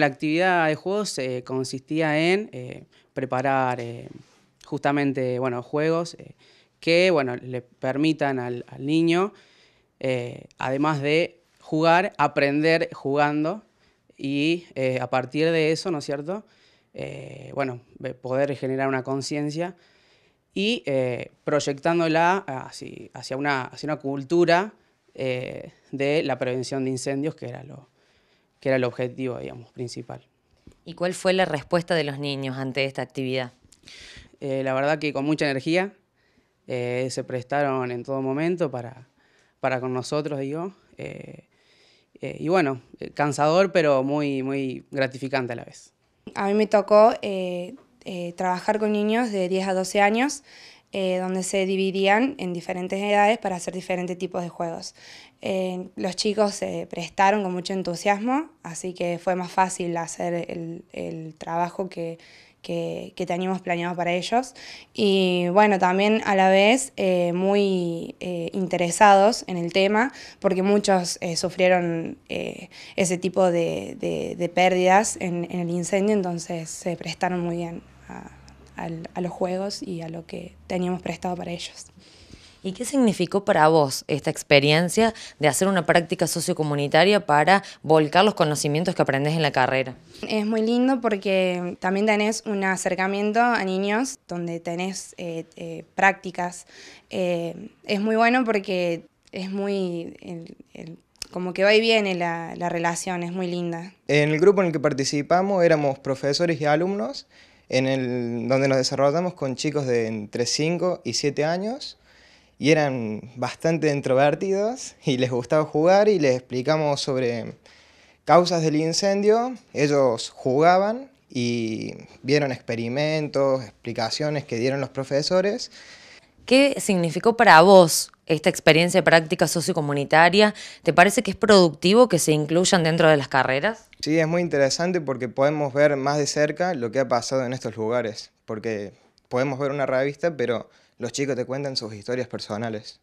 la actividad de juegos eh, consistía en eh, preparar eh, justamente bueno, juegos que bueno, le permitan al, niño, además de jugar, aprender jugando y a partir de eso, ¿no es cierto? bueno, poder generar una conciencia y proyectándola hacia, una, hacia una cultura de la prevención de incendios, que era lo, que era el objetivo, digamos, principal. ¿Y cuál fue la respuesta de los niños ante esta actividad? Eh, la verdad que con mucha energía, eh, se prestaron en todo momento para, para con nosotros, digo. Eh, y bueno, cansador, pero muy, muy gratificante a la vez. A mí me tocó trabajar con niños de 10 a 12 años eh, donde se dividían en diferentes edades para hacer diferentes tipos de juegos. Eh, los chicos se prestaron con mucho entusiasmo, así que fue más fácil hacer el, el trabajo que, que, que, teníamos planeado para ellos. Y bueno, también a la vez eh, muy interesados en el tema, porque muchos sufrieron ese tipo de, de, pérdidas en, en, el incendio, entonces se prestaron muy bien a a los juegos y a lo que teníamos prestado para ellos. ¿Y qué significó para vos esta experiencia de hacer una práctica sociocomunitaria para volcar los conocimientos que aprendes en la carrera? Es muy lindo porque también tenés un acercamiento a niños donde tenés eh, eh, prácticas. Eh, es muy bueno porque es muy... como que va y viene la relación, es muy linda. En el grupo en el que participamos éramos profesores y alumnos en el, donde nos desarrollamos con chicos de entre 5 y 7 años y eran bastante introvertidos y les gustaba jugar y les explicamos sobre causas del incendio. Ellos jugaban y vieron experimentos, explicaciones que dieron los profesores. ¿Qué significó para vos esta experiencia de práctica sociocomunitaria? ¿Te parece que es productivo que se incluyan dentro de las carreras? Sí, es muy interesante porque podemos ver más de cerca lo que ha pasado en estos lugares, porque podemos ver una revista, pero los chicos te cuentan sus historias personales.